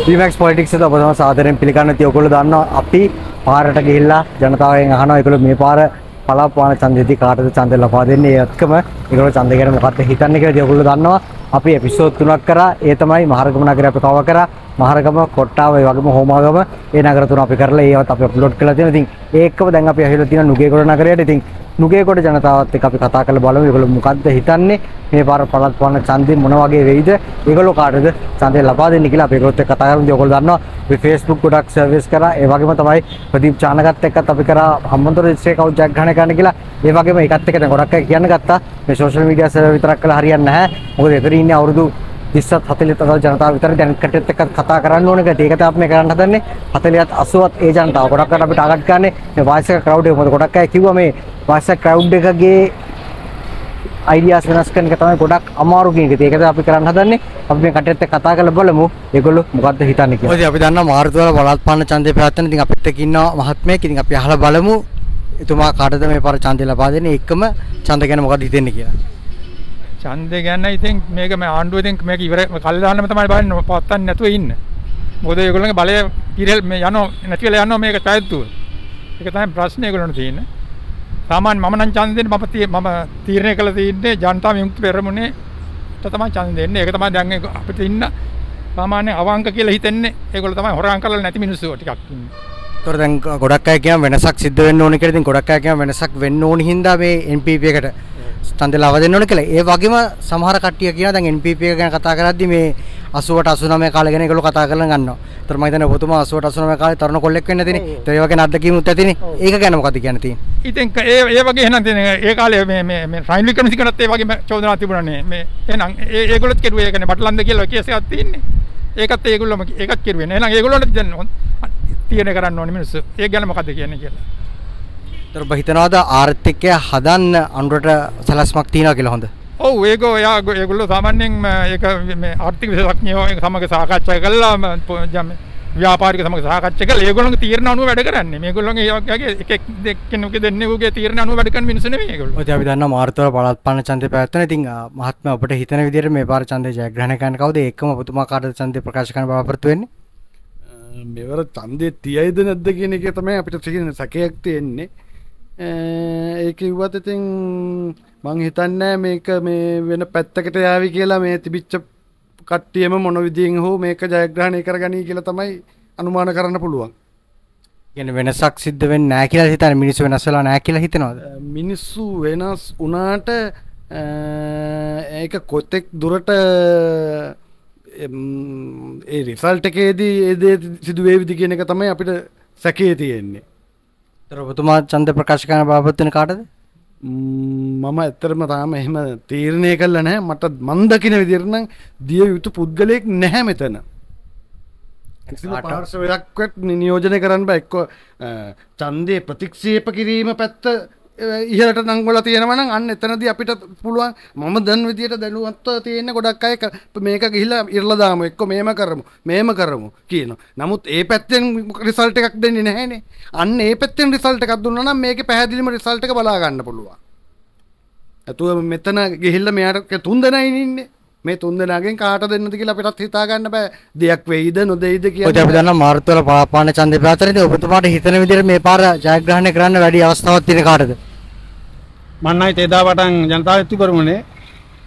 ඩිමක්ස් politics එක ඔබ තම සාදරයෙන් පිළිගන්න තිය ඔයගොල්ලෝ දන්නවා අපි පාරට ගිහිල්ලා ජනතාවයෙන් අහනවා ඒගොල්ලෝ මේ පාර පලාපාන ඡන්දෙදී කාටද ඡන්ද ලබා දෙන්නේ ඒකම ඒගොල්ලෝ ඡන්ද ගැන මොකක්ද හිතන්නේ කියලා ඔයගොල්ලෝ දන්නවා අපි එපිසෝඩ් තුනක් කරා ඒ තමයි මහරගම නගරය අපි කව කරා මහරගම කොට්ටාව ඒ වගේම හෝමාගම ඒ නගර තුන අපි කරලා ඒවත් අපි අප්ලෝඩ් කරලා තියෙනවා ඉතින් ඒකම දැන් අපි ඇහිලා තියෙනවා නුගේගොඩ නගරයට ඉතින් නුගේකොට ජනතාවත් එක්ක අපි කතා කරලා බලමු ඒගොල්ලෝ මොකද්ද හිතන්නේ මේ පාර පළාත් පාලන ඡන්දේ මොන වගේ වෙයිද ඒගොල්ලෝ කාටද ඡන්දේ ලබා දෙන්නේ කියලා අපි ඒගොල්ලොත් එක්ක කතා කරමු ඒගොල්ලෝ දන්නවා අපි Facebook ගොඩක් සර්විස් කරා ඒ වගේම තමයි ප්‍රදීප් චානකත් එක්කත් අපි කරා හම්බන්තොට රෙජිස්ට්‍රේ කවුද ජැක් ගන්න ගන්න කියලා ඒ වගේම ඒකත් එක්ක දැන් ගොඩක් අය කියන්න ගත්තා මේ සෝෂල් මීඩියා සර්ව විතරක් කළා හරියන්නේ නැහැ මොකද එතන ඉන්නේ අවුරුදු තිස්සත් හතලිත් අතර ජනතාව විතර දැන් කටත් එක්ක කතා කරන්න ඕන එක ඒක තමයි කරන්න හදන්නේ 40ත් 80ත් ඒ ජනතාව ගොඩක් අය අපිට ආගත් ගන්න මේ වයසක ක්‍රවුඩ් එක මොකද ගොඩක් අය කිව්වා මේ පස්ස ක්‍රවුඩ් එකගේ අයිඩියාස් වෙනස් කරන එක තමයි ගොඩක් අමාරු කෙනෙක්. ඒකද අපි කරන්න හදන්නේ. අපි මේ කටෙත් කතා කරලා බලමු. ඒගොල්ලෝ මොකද්ද හිතන්නේ කියලා. ඔය අපි දන්නා මාර්තු වල බලත්පන්න ඡන්දේ පැවැත්වෙන. ඉතින් අපිත් එක්ක ඉන්නවා මහත්මයෙක්. ඉතින් අපි අහලා බලමු. එතුමා කාටද මේ පාර ඡන්දය ලබා දෙන්නේ? එකම ඡන්ද ගැන මොකද හිතෙන්නේ කියලා. ඡන්දය ගැන ඉතින් මේක මේ ආණ්ඩුව ඉතින් මේක ඉවර කල් දාන්නම තමයි බලන්නේ. පවත්තන්නේ නැතුව ඉන්න. මොකද ඒගොල්ලන්ගේ බලය ඉරෙල් මේ යනවා නැති වෙලා යනවා මේක පැවැත්වුව. ඒක තමයි ප්‍රශ්නේ ඒගොල්ලන්ට තියෙන්නේ. සාමාන්‍ය මම නම් ඡන්දෙන් මම මම තීරණය කළා තියෙන්නේ ජනතා විමුක්ති පෙරමුණේ තමයි ඡන්ද දෙන්නේ. ඒක තමයි දැන් අපිට ඉන්න සාමාන්‍ය අවංක කියලා හිතෙන්නේ. ඒගොල්ලෝ තමයි හොරාම් කරලා නැති මිනිස්සු ටිකක් ඉන්නේ. ඒතකොට දැන් ගොඩක් අය කියන වෙනසක් සිද්ධ වෙන්න ඕනේ කියලා. ඉතින් ගොඩක් අය කියන වෙනසක් වෙන්න ඕනි හින්දා මේ NPP එකට ස්තන්ද ලබ දෙන්න ඕන කියලා. ඒ වගේම සමහර කට්ටිය කියනවා දැන් NPP එක ගැන කතා කරද්දි මේ 80ට 89 කාලේ ගැන ඒගොල්ලෝ කතා කරලා ගන්නවා. ඒතර මම හිතන්නේ ඔබතුමා 80ට 89 කාලේ තරුණ කොල්ලෙක් වෙන්න තියෙන්නේ. ඒතර ඒ වගේ නඩදකීමුත් ඇතිනේ. ඒක ගැන මොකද කියන්න තියෙන්නේ? ඉතින් ඒ ඒ වගේ එහෙනම් තියෙන ඒ කාලේ මේ මේ මේ රයින් වික්‍රමසිංහටත් ඒ වගේම චෝදනා තිබුණානේ. මේ එහෙනම් ඒ ඒගොල්ලොත් කෙරුවේ ඒකනේ බටලන්ද කියලා කේස් එකක් තියෙන්නේ. ඒකත් ඒගොල්ලොම ඒකත් කෙරුවේ නේ. එහෙනම් ඒගොල්ලොන්ට දැන් තියෙන කරන්න ඕනේ මිනිස්සු. ඒ ගැන මොකද කියන්නේ කියලා. ඔබ හිතනවාද ආර්ථිකය හදන්න අනුරට සැලැස්මක් තියෙනවා කියලා හොඳ? ඔව් ඒක ඔයා ඒගොල්ලෝ සාමාන්‍යයෙන් ඒක මේ ආර්ථික විශේෂඥයෝ සමග සාකච්ඡා කළා ව්‍යාපාරික සමග සාකච්ඡා කළා ඒගොල්ලෝගේ තීරණ අනුව වැඩ කරන්නේ. මේගොල්ලෝගේ ඒවගේ එක එක දෙකෙනුගේ දෙන්නෙකුගේ තීරණ අනුව වැඩ කරන මිනිස්සු නෙමෙයි ඒගොල්ලෝ. ඔය අපි දන්නවා මාර්තවල පළාත්පාලන ඡන්දය පැවැත්වෙන. ඉතින් මහත්මයා ඔබට හිතන විදිහට මේ පාර ඡන්දය ජයග්‍රහණය කරන්න කවුද? ඒකම ඔබතුමා කාටද ඡන්දය ප්‍රකාශ කරන්න බලාපොරොත්තු වෙන්නේ? මෙවර ඡන්දය තියයිද නැද්ද කියන එක තමයි අපිට තියෙන සැකයක් තියෙන්නේ. ඒක ඉවත් ඉතින් මං හිතන්නෑ මේක මේ වෙන පැත්තකට යාවි කියලා මේ තිබිච්ච කට්ටියම මොන විදියෙන් හෝ මේක ජයග්‍රහණය කරගනී කියලා තමයි අනුමාන කරන්න පුළුවන් ගැන වෙනසක් සිද්ධ වෙන්න නෑ කියලා හිතන මිනිස්සු වෙනස්වලා නෑ කියලා හිතනවද මිනිස්සු වෙනස් වනාට ඒක කොතෙක් දුරට ඒ රිසල්ට එකේදී ඒදේ සිදුවේවිදි කියන එක තමයි අපිට සැකේ තියෙන්නේ ඔබතුමා චන්ද ප්‍රකාශ කරන බාපත් වෙන කාටද? මම ඇත්තටම තාම එහෙම තීරණය කළා නැහැ. මට මන් දකින විදිහට නම් දිය යුතු පුද්ගලයෙක් නැහැ මෙතන. පාර්ශවයක්වත් නියෝජනය කරන්න බෑ. එක්ක ඡන්දේ ප්‍රතික්ෂේප කිරීම පැත්ත ඉහලට නංගොල තියෙනවන අන්න එතනද අපිට පුළුවන් මම දන් විදියට දැනුවත්ව තියෙන ගොඩක් අය මේක ගිහිල ඉරලදාම එක්ක මේම කරමු මේම කරමු කියන නමුත් ඒ පැත්තෙන් රිසල්ට එකක් දෙන්න නැහැනේ අන්න ඒ පැත්තෙන් රිසල්ට එකක් දුන්න නම් මේක පැහැදිලිම රිසල්ට එක බලාගන්න පුළුවන් ඇතුව මෙතන ගිහිල්ල මෙයාට තුන් දෙනයි ඉන්නේ මේ තුන් දෙනාගෙන් කාට දෙන්නද කියලා අපිටත් හිතා ගන්න බෑ. දෙයක් වෙයිද නොදෙයිද කියලා. ඔය අපි දන්නා මාර්ත්වල පාපාන ඡන්දේ ප්‍රාතරේදී ඔබතුමාට හිතන විදිහට මේ පාර ජයග්‍රහණය කරන්න වැඩි අවස්ථාවක් තියෙන කාටද? මම නම් එදා පටන් ජනතා විත්තු කරමුනේ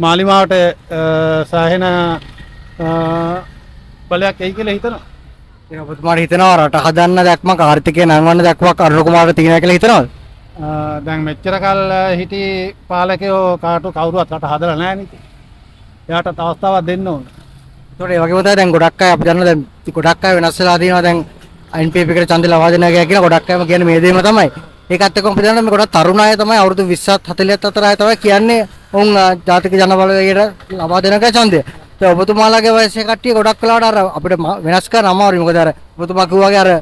මාලිමාවට සාහෙන බලයක් එයි කියලා හිතනවා. ඒක ඔබතුමාට හිතනවා රට හදන්න දැක්මක් ආර්ථිකය නංවන්න දැක්මක් අරුණ කුමාරට තියෙනවා කියලා හිතනවද? දැන් මෙච්චර කල් හිටි පාලකයෝ කාටු කවුරුවත් රට හදලා නැහැ නේද? එයාටත් අවස්ථාවක් දෙන්න ඕන. ඒතකොට ඒ වගේම තමයි දැන් ගොඩක් අය අපි දන්නවා දැන් ගොඩක් අය වෙනස් වෙලා තියෙනවා දැන් NPP එකට ඡන්ද ලබා දෙනවා කියලා ගොඩක් අයම කියන්නේ මේ දෙයම තමයි. ඒකත් එක්කම අපි දන්නවා මේ ගොඩක් තරුණ අය තමයි අවුරුදු 20ත් 40ත් අතර අය තමයි කියන්නේ උන් ජාතික ජනබලයට ලබා දෙන එක ඡන්දය. ඒ ඔබතුමාලාගේ වයසේ කට්ටිය ගොඩක් වෙලාවට අර අපිට වෙනස් කරන්න අමාරුයි. මොකද අර ඔබතුමා කිව්වාගේ අර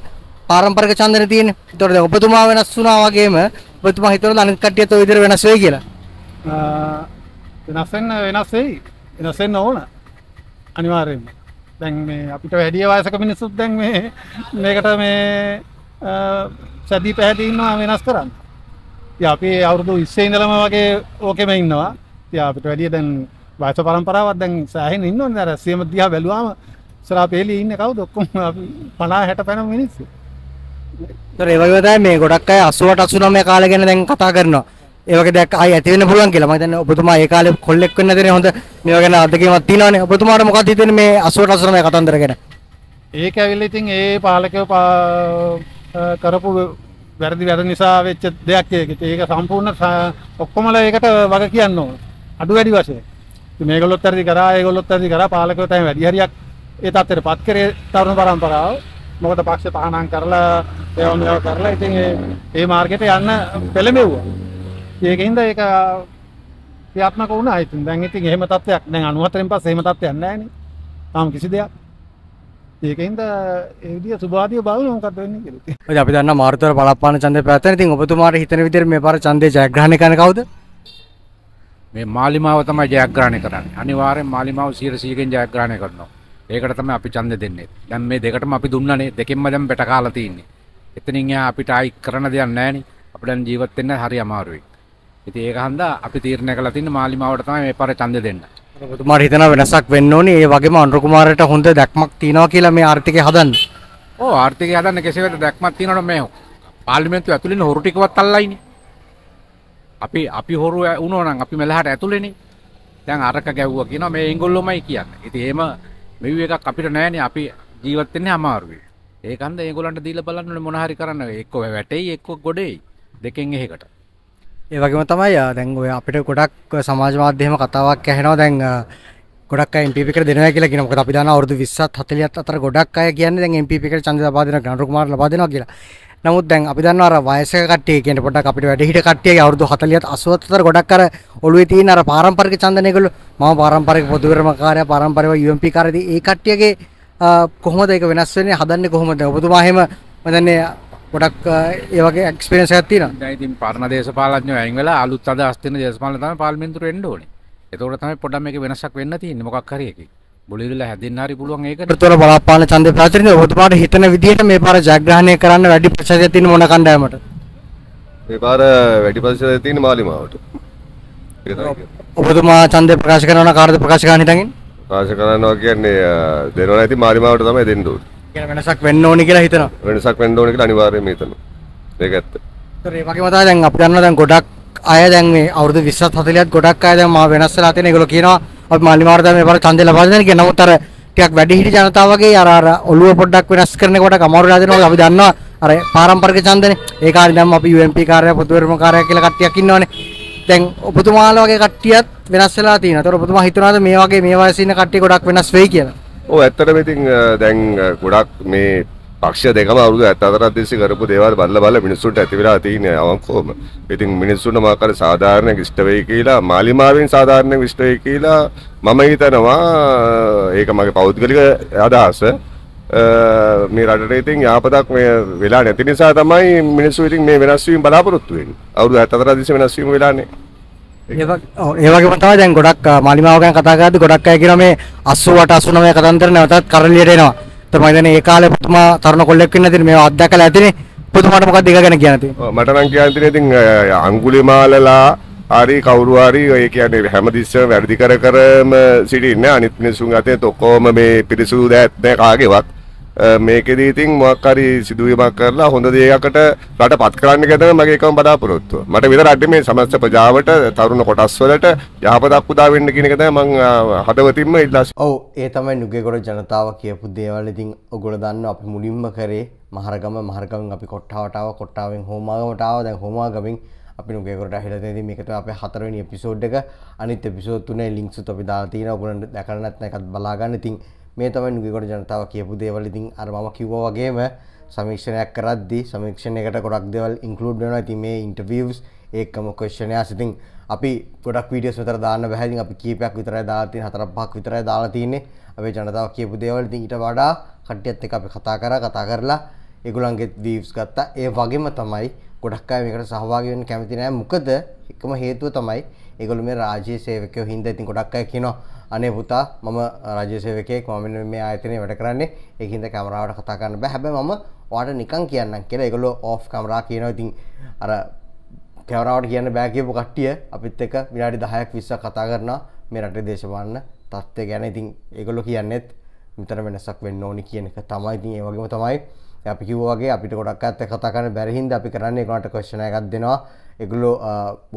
පාරම්පරික ඡන්දනේ තියෙන්නේ. ඒතකොට දැන් ඔබතුමා වෙනස් වුණා වගේම ඔබතුමා හිතනවාද අනිත් කට්ටියත් ওই විදිහට වෙනස් වෙයි කියලා? වෙනස් වෙන්න වෙනස් වෙයි. වෙනස්සෙන්න ඕන අනිවාරයෙන්ම දැන් මේ අපිට වැඩිය වයසක මිනිස්සුත් දැන් මේ මේකට මේ සැදී පැහැතින්නවා වෙනස් කරන්න ති අපි අවුරුදු ඉස්සේ ඉඳලම වගේ ඕකෙම ඉන්නවා ති අපිට වැඩිය දැන් වයස පරම්පරාවත් දැන් සෑහෙන් ඉන්න ඕනේ අර සියම දිහා බැලුවාම සරා පෙළේ ඉන්නේ කවුද ඔක්කොම අපි 50 60 පැනම මිනිස්සු. ඒතර ඒ වගේ තමයි මේ ගොඩක් අය 88 89 කාලේ ගැන දැන් කතා කරනවා. ඒ වගේ දෙයක් ආයි ඇති වෙන්න පුළුවන් කියලා මම හිතන්නේ ඔබතුමා ඒ කාලේ කොල්ලෙක් වෙන්න දෙන හොඳ මේවා ගැන අත්දැකීමක් තියෙනවානේ ඔබතුමාට මොකක්ද හිතෙන්නේ මේ 80 89 කතන්දර ගැන ඒක ඇවිල්ලා ඉතින් ඒ පාලකයෝ කරපු වැරදි වැඩ නිසා වෙච්ච දෙයක් ඒක ඒක සම්පූර්ණ ඔක්කොමලා ඒකට වග කියන්න ඕන අඩු වැඩි වශයෙන් මේගොල්ලොත් හරි කරා ඒගොල්ලොත් හරි කරා පාලකයෝ තමයි වැඩි හරියක් ඒ තත්ත්වයට පත් කරේ තරුණ පරම්පරාව මොකද පක්ෂ තහනම් කරලා ඒවා කරලා ඉතින් ඒ මාර්ගයට යන්න පෙළඹෙව්වා ඒකහින්ද ඒක ක්‍රියාත්මක වුණා. ඉතින් දැන් ඉතින් එහෙම තත්ත්වයක් දැන් 94න් පස්සේ එහෙම තත්ත්වයක් නැහැ නේ. තාම කිසි දෙයක්. ඒකහින්ද ඒ විදිය සුභාදිය බලන මොකද වෙන්නේ කියලා. ඉතින් අපි දන්නා මාරුතර බලප්පාන ඡන්දේ පැත්තෙන් ඉතින් ඔබතුමාට හිතන විදිහට මේ පාර ඡන්දේ ජයග්‍රහණය කරන කවුද? මේ මාලිමාව තමයි ජයග්‍රහණය කරන්නේ. අනිවාර්යෙන් මාලිමාව 100%කින් ජයග්‍රහණය කරනවා. ඒකට තමයි අපි ඡන්දේ දෙන්නේ. දැන් මේ දෙකටම අපි දුන්නනේ. දෙකෙන්ම දැන් බැට කාලා තියෙන්නේ. එතනින් එහා අපිට ආයි කරන්න දෙයක් නැහැ නේ. අපිට ජීවත් වෙන්න හරි අමාරුයි. ඉතින් ඒක හන්දා අපි තීරණය කළා තින්නේ මාලිමාවට තමයි මේ පාරේ ඡන්දය දෙන්න. ඔබතුමාට හිතනවා වෙනසක් වෙන්න ඕනේ. ඒ වගේම අනුර කුමාරට හොඳ දැක්මක් තියනවා කියලා මේ ආර්ථිකය හදන්න. ඔව් ආර්ථිකය හදන්න කෙසේ වෙත දැක්මක් තියනවනේ මේ පාර්ලිමේන්තුව ඇතුළේ හොරු ටිකවත් අල්ලයිනේ. අපි අපි හොරු වුණා නම් අපි මෙලහට ඇතුළේනේ. දැන් අරක ගැව්වා කියනවා මේ ඒගොල්ලොමයි කියන්නේ. ඉතින් එහෙම මෙව් එකක් අපිට නැහැනේ අපි ජීවත් වෙන්නේ අමාරුවේ. ඒකන්ද ඒගොල්ලන්ට දීලා බලන්න ඕනේ මොන හරි කරන්න. එක්ක වැටෙයි එක්ක ගොඩේයි. දෙකෙන් එහෙකට. ඒවගේම තමයි දැන් ඔය අපිට ගොඩක් සමාජ මාධ්‍යම කතාවක් ඇහෙනවා දැන් ගොඩක් MPP එකට දෙනවා කියලා කියනවා. මොකද අපි දන්නා අවුරුදු 20ත් 40ත් අතර ගොඩක් අය කියන්නේ දැන් MPP එකට ඡන්ද ලබා දෙනවා, ගණරු කුමාර ලබා දෙනවා කියලා. නමුත් දැන් අපි දන්නවා අර වයසක කට්ටිය කියන්නේ පොඩ්ඩක් අපිට වැඩ හිට කට්ටියගේ අවුරුදු 40ත් 80ත් අතර ගොඩක් අර ඔළුවේ තියෙන අර පාරම්පරික ඡන්දන ඒගොල්ලෝ මම පාරම්පරික පොදු විරමකාරය පාරම්පරික UMP කාර්යදී ඒ කට්ටියගේ කොහොමද ඒක වෙනස් වෙන්නේ හදන්නේ කොහොමද? ඔබතුමා එහෙම මම දන්නේ ගොඩක් ඒ වගේ එක්ස්පීරියන්ස් එකක් තියෙනවා. දැන් ඉතින් පරණ දේශපාලඥයෝ අයින් වෙලා අලුත් අදහස් දෙන දේශපාලන තමයි පාර්ලිමේන්තුවට එන්න ඕනේ. ඒතකොට තමයි පොඩක් මේක වෙනසක් වෙන්න තියෙන්නේ මොකක් හරි එකකින්. බොලිවිල්ලා හැදෙන්න හරි පුළුවන් ඒක. ප්‍රතිවල බලාපාලන ඡන්දේ ප්‍රචාරින් ඔබතුමාට හිතන විදිහට මේ පාර ජයග්‍රහණය කරන්න වැඩි ප්‍රචාරයක් තියෙන මොන කණ්ඩායමට? මේ පාර වැඩි ප්‍රචාරයක් තියෙන මාලිමාවට. ඔබතුමා ඡන්දේ ප්‍රකාශ කරනවා කාර්ද ප්‍රකාශ කරන්න හිතන්නේ? ප්‍රකාශ කරනවා කියන්නේ දෙනවා නැති මාලිමාවට තමයි දෙන්න ඕනේ. වෙනසක් වෙන්න ඕනි කියලා හිතනවා. වෙනසක් වෙන්න ඕනි කියලා අනිවාර්යයෙන්ම හිතනවා. ඒක ඇත්ත. ඒ වගේ මතය දැන් අපි දන්නවා දැන් ගොඩක් අය දැන් මේ අවුරුදු 20ත් 40ත් ගොඩක් අය දැන් මා වෙනස් වෙලා තියෙන ඒගොල්ලෝ කියනවා අපි මාලිමාර දැන් මේ පාර ඡන්දය ලබා දෙන්න කියන නමුත් අර ටිකක් වැඩි හිටි ජනතාවගේ අර අර ඔළුව පොඩ්ඩක් වෙනස් කරන කොටක් අමාරුලා දෙනවා අපි දන්නවා අර පාරම්පරික ඡන්දනේ ඒ කාලේ දැන් අපි UMP කාර්යය පොදුවර්ම කාර්යය කියලා කට්ටියක් ඉන්නවනේ දැන් ඔබතුමාලා වගේ කට්ටියත් වෙනස් වෙලා තියෙනවා. ඒතකොට ඔබතුමා හිතනවාද මේ වගේ මේ වයසේ ඉන්න කට්ටිය ගොඩක් වෙනස් වෙයි කියලා? ඕ ඇත්තටම ඉතින් දැන් ගොඩක් මේ පක්ෂ දෙකම අවුරුදු 74ක් තිස්සේ කරපු දේවල් බල්ල බල්ල මිනිස්සුන්ට ඇති වෙලා තියෙන්නේ අවංකවම. ඉතින් මිනිස්සුන්ට මාකාර සාධාරණයක් ඉෂ්ට වෙයි කියලා, මාලිමාවෙන් සාධාරණයක් ඉෂ්ට වෙයි කියලා මම හිතනවා ඒක මගේ පෞද්ගලික අදහස. මේ රටේ ඉතින් යාපතක් මේ වෙලා නැති නිසා තමයි මිනිස්සු ඉතින් මේ වෙනස් වීම බලාපොරොත්තු වෙන්නේ. අවුරුදු 74 තිස්සේ වෙනස් වීම වෙලානේ. ඒවගේ පතාව දැන් ගොඩක් මලිමාවකන් කතාකරද ගොඩක් අය කියන මේ 88 89 කතන්දර නැවතත් කරලියට එනවා. ඒතර මම දන්නේ ඒ කාලේ පුතුමා තරුණ කොල්ලෙක් වෙන්න ඉතින් මේවා අත්දැකලා ඇතිනේ. පුතුමාට මොකක්ද ඒක ගැන කියන්න තියෙන්නේ? මට නම් කියන්න තියෙන්නේ ඉතින් අඟුලිමාලලා හරි කවුරු හරි ඒ කියන්නේ හැමතිස්සෙම වැඩි කර කරම සිටින්නේ අනිත් මිනිසුන් අතේ තොකෝම මේ පිරිසුදු දැත් නැහැ කාගේවත්. මේකෙදී ඉතින් මොකක් හරි සිදුවීමක් කරලා හොඳ දෙයකට රට පත් කරන්න කියන මගේ එකම බලාපොරොත්තුව. මට විතර අද මේ සමස්ත ප්‍රජාවට තරුණ කොටස් වලට යහපතක් උදා වෙන්න කියන එක තමයි මම හදවතින්ම ඉල්ලා සිටින්නේ. ඔව් ඒ තමයි නුගේගොඩ ජනතාව කියපු දේවල් ඉතින් ඔයගොල්ලෝ දන්න අපි මුලින්ම කරේ මහරගම මහරගමෙන් අපි කොට්ටාවට ආවා කොට්ටාවෙන් හෝමාගමට ආවා දැන් හෝමාගමෙන් අපි නුගේකොට හිලා තියෙන මේක තමයි අපේ හතරවෙනි එපිසෝඩ් එක අනිත් එපිසෝඩ් තුනේ ලින්ක්ස් උත් අපි දාලා තියෙනවා ඔයගොල්ලන්ට දැකලා නැත්නම් එකත් බලා ගන්න. ඉතින් මේ තමයි නුගකොට ජනතාව කියපු දේවල් ඉතින් අර මම කිව්වා වගේම සමීක්ෂණයක් කරද්දි සමීක්ෂණයකට ගොඩක් දේවල් ඉන්ක්ලූඩ් වෙනවා ඉතින් මේ ඉන්ටර්විව්ස් ඒකම ක්වෙස්චනයක්ස් ඉතින් අපි ගොඩක් වීඩියෝස් විතර දාන්න බෑ ඉතින් අපි කීපයක් විතරයි දාලා තියෙන්නේ හතරක් පහක් විතරයි දාලා තියෙන්නේ අපේ ජනතාව කියපු දේවල් ඉතින් ඊට වඩා කට්ටියත් එක්ක අපි කතා කරා කතා කරලා ඒගොල්ලන්ගෙත් වීව්ස් ගත්තා ඒ වගේම තමයි ගොඩක් අය මේකට සහභාගී වෙන්න කැමති නැහැ මොකද එකම හේතුව තමයි ඒගොල්ලෝ මේ රාජ්‍ය සේවකයෝ හින්දා ඉතින් ගොඩක් අය කියනවා අනේ පුතා මම රජ සේවකයෙක් මම මේ ආයතනයේ වැඩ කරන්නේ ඒකින්ද කැමරාවට කතා කරන්න බෑ හැබැයි මම ඔයාලට නිකන් කියන්නම් කියලා ඒගොල්ලෝ ඔෆ් කැමරා කියනවා ඉතින් අර කැමරාවට කියන්න බෑ කියපු කට්ටිය අපිත් එක්ක විනාඩි 10ක් 20ක් කතා කරනවා මේ රටේ දේශපාලන තත්ත්වය ගැන ඉතින් ඒගොල්ලෝ කියන්නේත් මෙතන වෙනසක් වෙන්න ඕනි කියන එක තමයි ඉතින් ඒ වගේම තමයි අපි කිව්වාගේ අපිට ගොඩක් අත්ත කතා කරන බැරි හින්දා අපි කරන්නේ ඒකට ක්වෙස්චන් එකක් දෙනවා ඒගොල්ලෝ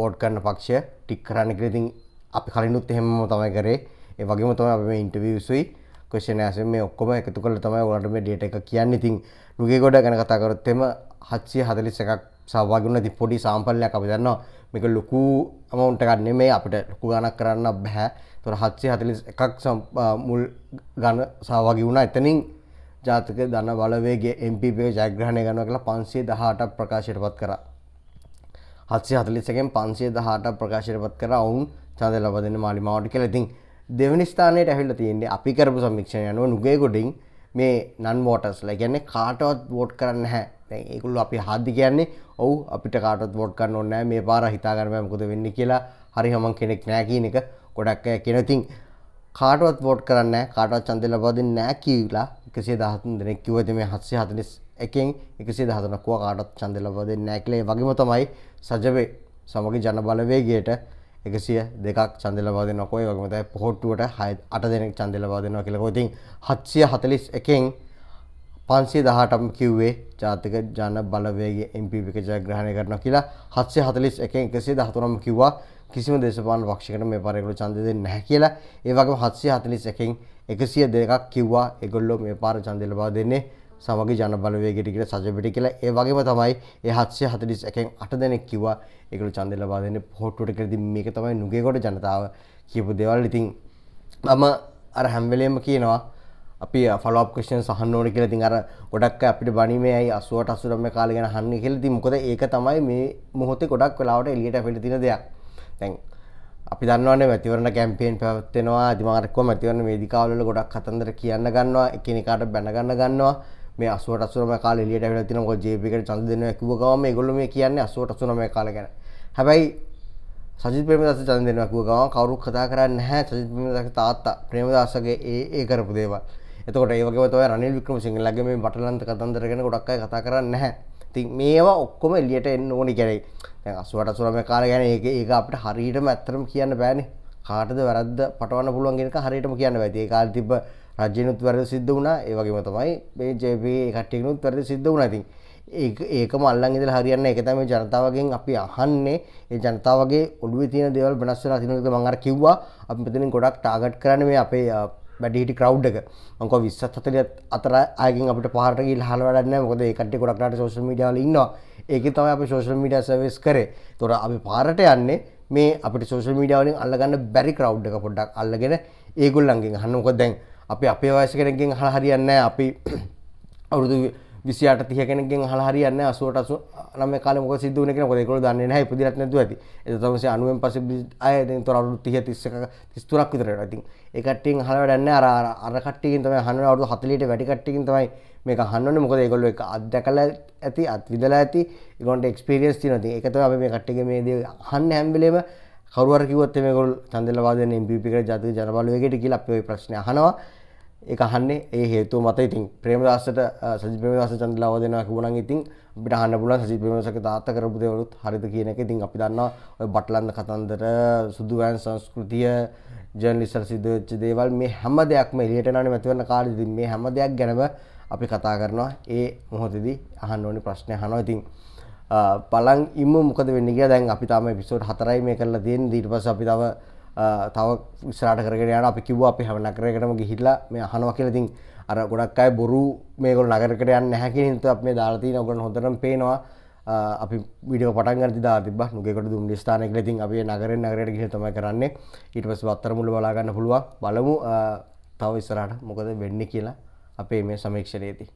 වෝට් කරන පක්ෂය ටික් කරන්න කියලා ඉතින් අපි කලිනුත් එහෙමම තමයි කරේ ඒ වගේම තමයි අපි මේ ඉන්ටර්විව්ස් උයි ක්වෙස්චන් ඇස් මේ ඔක්කොම එකතු කරලා තමයි ඔයාලට මේ ඩේටා එක කියන්නේ. ඉතින් නුගේ ගොඩ ගැන කතා කරොත් එම 741ක් සහභාගී වුණා. ඉතින් පොඩි සාම්පල් එකක් අපි දන්නවා මේක ලොකු amount එකක් නෙමෙයි අපිට ලොකු ගණක් කරන්න බෑ. ඒතොර 741ක් මුල් ගණ සහභාගී වුණා. එතනින් ජාතික ධන බලවේගේ MPP ජයග්‍රහණය ගන්නවා කියලා 518ක් ප්‍රකාශයට පත් කරා. 741කින් 518ක් ප්‍රකාශයට පත් කරා වුන් ඡන්දය ලබා දෙන්න මාලිමාවට කියලා. ඉතින් දෙවනි ස්ථානයට ඇහිල්ල තියෙන්නේ අපි කරපු සමික්ෂණ යනුව නුගේ ගොඩින් මේ නන් වෝටස්ල ගැන කාටවත් වෝට් කරන්න හැ ඒකුල්ල අපි හාදදි කියන්නේ ඔවු අපිට කාටත් වෝට් කරන්න ඔන්නෑ මේ පාර හිතාගරමයමකුද වෙන්න කියලා හරි හමන් කෙනෙක් නෑකීන එක ගොඩක් කෙනතින් කාටවත් වෝට් කරන්න කාටවත් චන්ද ලබාද නෑ කියීලා එකසේ දහතුන් දෙනෙක් කිවද මේ හත්සේ හතනිස් එකෙන් එකසේ දහතනක්වා කාටත් චන්ද ලබාද නෑකලේ වගේම තමයි සජවේ සමග ජනබලවේගේට එකසිය දෙකක් චන්දල බව දෙන්න කොයි වගේමතයි පොහොට්ටුවට හය අට දෙනෙක් චන්දල බව දෙනවා කියලකෝ ඉතින් හත්සිය හතලිස් එකෙන් පන්සේ දහටම කිව්වේ ජාතික ජන බලවේගේ එම්පික ජයග්‍රහණය කරන කියලා හත්සේ හතලිස් එක එකසේ දහතුනම කිව්වා කිසිම දේශපාන වක්ෂකට මේ පරෙකුළු චන්ද දෙන්න නැහැ කියලා ඒවගේ හත්සේ හතලිස් එකෙන් එකසිය දෙකක් කිව්වා එගොල්ලෝ මේ පාර චන්දල බව දෙන්නේ සමග ජනබලවේගෙටිකට සජපිටි කියලා ඒ වගේම තමයි ඒ හත්සය හතලිස් එකෙන් අට දෙනෙක් කිව්වා එකළු චන්දල බාදන පොට්ටුවට කරදි මේක තමයි නුගේකොට ජනතාව කියපු දෙවල් ඉතින් මම අර හැම්වලේම කියනවා අපි ෆලෝප් ක්‍රෂන් සහන්න ඕන කියලා තින් අර ගොඩක් අපිට බනිීමේ ඇයි අසුවට අසුරම කාලගෙන හන්න කෙලති මොකද ඒක තමයි මේ මොහොතේ ගොඩක් වෙලාවට එලියට පෙට තින දෙයක් තැන් අපි දන්නවන මැතිවරණ කැම්පේෙන් පැවත්වෙනවා දිමාරක්ව මැතිවරණ වේදිකාවල ගොඩක් කතන්දර කියන්න ගන්නවා එකනකාට බැනගන්න ගන්නවා මේ අසුවට අසුනම කාල එලියට ඇවිල්ලා තියෙනවා මොකද ජේපීකට ඡන්ද දෙනවා කිව්ව ගමන් මේගොල්ලෝ මේ කියන්නේ අසුවට අසුනම කාල ගැන හැබැයි සජිත් ප්‍රේමදාස ඡන්ද දෙනවා කිව්ව ගමන් කවුරුත් කතා කරන්නේ නැහැ සජිත් ප්‍රේමදාසගේ තාත්තා ප්‍රේමදාසගේ ඒ ඒ කරපු දේවල් එතකොට ඒ වගේම තමයි රනිල් වික්‍රමසිංහලගේ මේ බටලන්ත කතන්දර ගැන ගොඩක් අය කතා කරන්නේ නැහැ. ඉතින් මේවා ඔක්කොම එළියට එන්න ඕනි කියන්නේ. දැන් 88 89 කාලේ ගැන ඒක ඒක අපිට හරියටම ඇත්තටම කියන්න බෑනේ. කාටද වැරද්ද පටවන්න පුළුවන් කියන එක හරියටම කියන්න බෑ. ඒ කාලේ තිබ්බ රජනුත් වරද සිද්ධ වුණා ඒවගේම තමයි මේ ජයපේ කට්ටියනුත් වරද සිද්ධ වුණ ඉතින් ඒක මල්ලන් ඉදල හරියන්න එක තමයි ජනතාවගෙන් අපි අහන්නේ ඒ ජනතාවගේ ඔළුවේ තියෙන දේවල් වෙනස් වෙලා තියෙනකද මම අර කිව්වා අපි මෙතනින් ගොඩක් ටාගට් කරන්නේ මේ අපේ වැඩිහිටි crowd එක මම කව 20ත් 40ත් අතර අයගෙන් අපිට පහරට ගිහලා අහලා වැඩක් නැහැ මොකද ඒ කට්ටිය ගොඩක් නාට social media වල ඉන්නවා ඒකේ තමයි අපි social media service කරේ ඒතොර අපි පාරට යන්නේ මේ අපිට social media වලින් අල්ලගන්න බැරි crowd එක පොඩ්ඩක් අල්ලගෙන ඒගොල්ලන්ගෙන් අහන්න මොකද දැන් අපි අපේ වයස කෙනගෙන් හල හරියන්න අපි අවුරුදු විසිට තිය කෙනගෙන් හල හරියන්න අසුවට නම කාල මොක සිදුවන කෙන කොදෙකරු දන්න හ පිදිරත් නැතු ඇති එතමස අනුවෙන් පස අය තොර අවුරු තිය තිස්සක තිස්තුරක් විතරට ඉතින් එකටින් හල වැඩන්න අර අරකට්ටිකින් තම හන්න අවුරු හතලට වැඩිකට්ටිකින් තමයි මේක හන්නන්න මොකද ඒගොල්ලෝ එක අත්දකලා ඇති අත්විදලා ඇති ඒගොල්ලන්ට එක්ස්පීරියන්ස් තියෙනවා. ඉතින් ඒක තමයි අපි මේ කට්ටියගේ මේ දේ අහන්න හැම වෙලේම කවරුවර කිව්වොත් මේගොල්ල චන්දලවාදයෙන් MPP එකට ජාතික ජනබලවේගයට කියලා අපි ওই ප්‍රශ්නේ අහනවා. ඒක අහන්නේ ඒ හේතුව මත ඉතින් ප්‍රේමදාසට සජිත් ප්‍රේමදාස චන්දලවාද දෙනවා කිව්වනම් ඉතින් අපිට අහන්න පුළුවන් සජිත් ප්‍රේමදාසගේ තාත්තා කරපු දේවලුත් හරිද කියන එක. ඉතින් අපි දන්නවා ඔය බටලන්ද කතන්දර සුදු වෑන් සංස්කෘතිය ජර්නලිස්ට්ලා සිදු වෙච්ච දේවල් මේ හැම දෙයක්ම එළියට එනවනේ මැතිවරණ කාලෙදී මේ හැම දෙයක් ගැනම අපි කතා කරනවා. ඒ මොහොතේදී අහන්න ඕනේ ප්‍රශ්නේ අහනවා. ඉතින් පලං ඉම මොකද වෙන්නගේ දැන් අපි තම පිසෝට් හතරයි මේ කරලා තියෙන් දීට පස අපි තව තව ස්රාට කරගෙන අපි කිව්ව අපි හැම නකරකටම ගිහිල්ලා මේ අහනව කියලතින් අර ගොඩක් අයි බොරු මේකොල් නගරකට යන්න හැකි හිත අප මේ දාලති නොගන හොඳරම් පේනවා අපි විඩ පට ද තිබ නොකට දුම් ස්ථානක ලතින් අපේ නගර නගරට ගිහ තම කරන්නේ ඊට පස අත්තරමුල බලාගන්න පුළුව බලමු තව ඉස්සරට මොකද වෙන්න කියලා අපේ මේ සමීක්ෂණයේදී